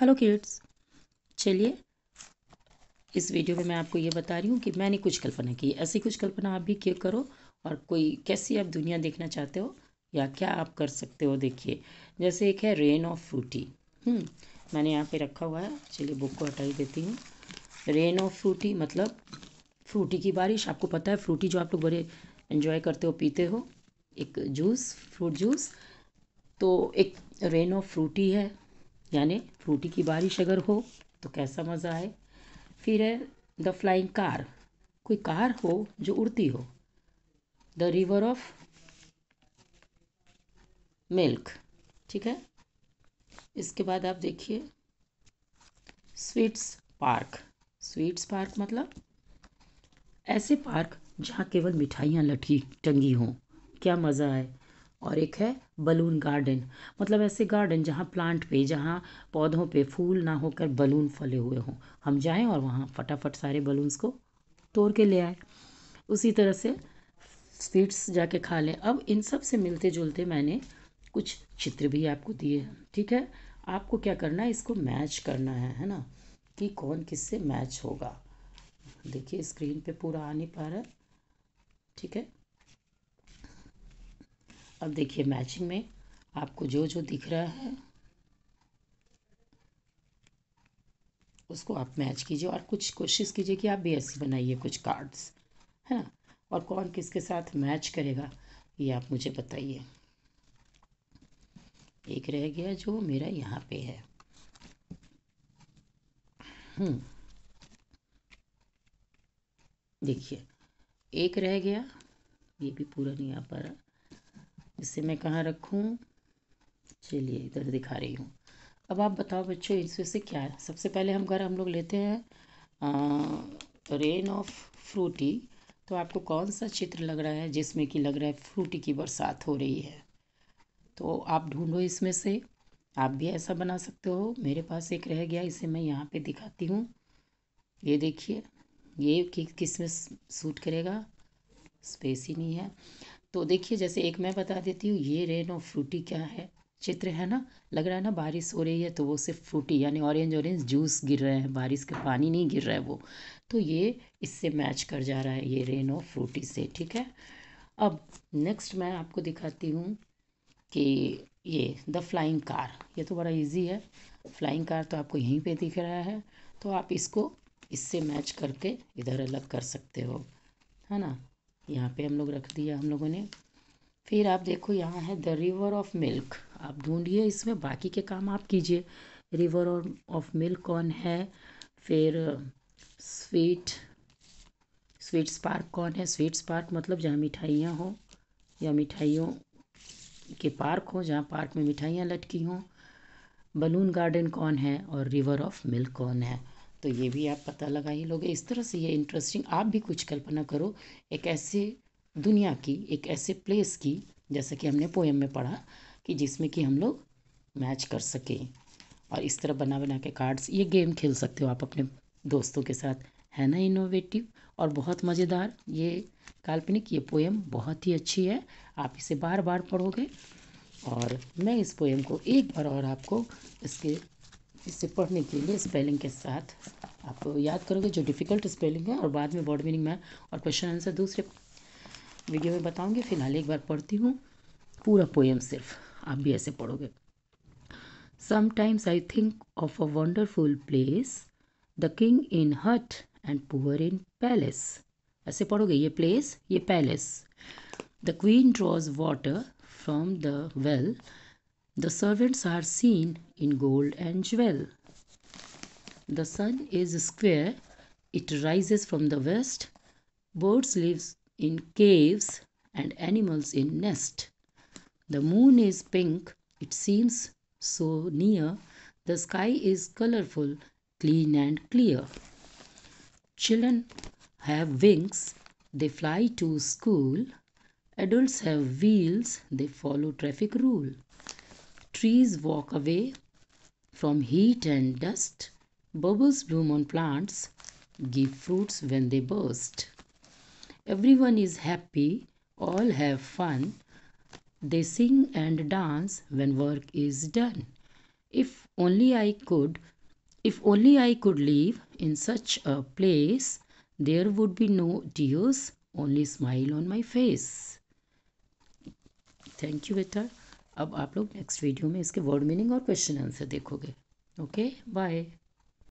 Hello kids चलिए इस video में मैं आपको ये बता रही हूँ कि मैंने कुछ कल्पना की ऐसी कुछ कल्पना आप भी क्यों करो और कोई कैसी आप दुनिया देखना चाहते हो या क्या आप कर सकते हो देखिए जैसे एक है रेन ऑफ फ्रूटी मैंने यहाँ पे रखा हुआ है चलिए बुक को हटाई देती हूँ रेन ऑफ फ्रूटी मतलब फ्रूटी की बारिश आपको पता है फ्रूटी जो आप लोग बड़े इन्जॉय करते हो पीते हो एक जूस फ्रूट जूस तो एक रेन ऑफ फ्रूटी है यानी फ्रूटी की बारिश अगर हो तो कैसा मज़ा आए फिर है द फ्लाइंग कार कोई कार हो जो उड़ती हो द रिवर ऑफ मिल्क ठीक है इसके बाद आप देखिए स्वीट्स पार्क स्वीट्स पार्क मतलब ऐसे पार्क जहाँ केवल मिठाइयाँ लटकी टंगी हों क्या मज़ा आए और एक है बलून गार्डन मतलब ऐसे गार्डन जहाँ प्लांट पे जहाँ पौधों पे फूल ना होकर बलून फले हुए हों हम जाएं और वहाँ फटाफट सारे बलून्स को तोड़ के ले आए उसी तरह से स्वीट्स जाके खा लें अब इन सब से मिलते जुलते मैंने कुछ चित्र भी आपको दिए हैं ठीक है आपको क्या करना है इसको मैच करना है है ना कि कौन किससे मैच होगा देखिए स्क्रीन पे पूरा आ नहीं पा रहा है ठीक है अब देखिए मैचिंग में आपको जो जो दिख रहा है उसको आप मैच कीजिए और कुछ कोशिश कीजिए कि आप बेस बनाइए कुछ कार्ड्स है ना और कौन किसके साथ मैच करेगा ये आप मुझे बताइए एक रह गया जो मेरा यहाँ पे है हम्म। देखिए एक रह गया ये भी पूरा नहीं आ पा रहा इसे मैं कहाँ रखूँ चलिए इधर दिखा रही हूँ अब आप बताओ बच्चों इसमें से क्या है सबसे पहले हम घर हम लोग लेते हैं रेन ऑफ फ्रूटी तो आपको कौन सा चित्र लग रहा है जिसमें कि लग रहा है फ्रूटी की बरसात हो रही है तो आप ढूंढो इसमें से आप भी ऐसा बना सकते हो मेरे पास एक रह गया इसे मैं यहाँ पे दिखाती हूँ ये देखिए ये कि किस में सूट करेगा स्पेस ही नहीं है तो देखिए जैसे एक मैं बता देती हूँ ये रेन और फ्रूटी क्या है चित्र है ना लग रहा है ना बारिश हो रही है तो वो सिर्फ फ्रूटी यानी ऑरेंज ऑरेंज जूस गिर रहे हैं बारिश के पानी नहीं गिर रहा है वो तो ये इससे मैच कर जा रहा है ये रेन और फ्रूटी से ठीक है अब नेक्स्ट मैं आपको दिखाती हूँ कि ये द फ्लाइंग कार ये तो बड़ा इजी है फ्लाइंग कार तो आपको यहीं पे दिख रहा है तो आप इसको इससे मैच करके इधर अलग कर सकते हो है ना यहाँ पे हम लोग रख दिया हम लोगों ने फिर आप देखो यहाँ है द रिवर ऑफ मिल्क आप ढूंढिए इसमें बाकी के काम आप कीजिए रिवर ऑफ मिल्क कौन है फिर स्वीट स्वीट पार्क कौन है स्वीट्स पार्क मतलब जहाँ मिठाइयाँ हो या मिठाइयों के पार्क हो जहाँ पार्क में मिठाइयाँ लटकी हों बलून गार्डन कौन है और रिवर ऑफ मिल्क कौन है तो ये भी आप पता लगा ही लोगे इस तरह से ये इंटरेस्टिंग आप भी कुछ कल्पना करो एक ऐसे दुनिया की एक ऐसे प्लेस की जैसा कि हमने पोएम में पढ़ा कि जिसमें कि हम लोग मैच कर सकें और इस तरह बना बना के कार्ड्स ये गेम खेल सकते हो आप अपने दोस्तों के साथ है ना इनोवेटिव और बहुत मज़ेदार ये काल्पनिक ये पोएम बहुत ही अच्छी है आप इसे बार बार पढ़ोगे और मैं इस पोएम को एक बार और आपको इसके इसे पढ़ने के लिए स्पेलिंग के साथ आप याद करोगे जो डिफ़िकल्ट स्पेलिंग है और बाद में वर्ड मीनिंग में और क्वेश्चन आंसर दूसरे वीडियो में बताऊंगी फिलहाल एक बार पढ़ती हूँ पूरा पोएम सिर्फ आप भी ऐसे पढ़ोगे sometimes I think of a wonderful place the king in hut and poor in palace ऐसे पढ़ोगे ये प्लेस ये palace the queen draws water from the well The servants are seen in gold and jewel. The sun is square. It rises from the west. Birds live in caves and animals in nest. The moon is pink. It seems so near. The sky is colorful, clean and clear. Children have wings. They fly to school. Adults have wheels. They follow traffic rule. Trees walk away from heat and dust. Bubbles bloom on plants, give fruits when they burst. Everyone is happy, all have fun. They sing and dance when work is done. If only I could, if only I could live in such a place, there would be no tears, only smile on my face. Thank you, Beta. अब आप लोग next video में इसके word meaning और question answer देखोगे okay bye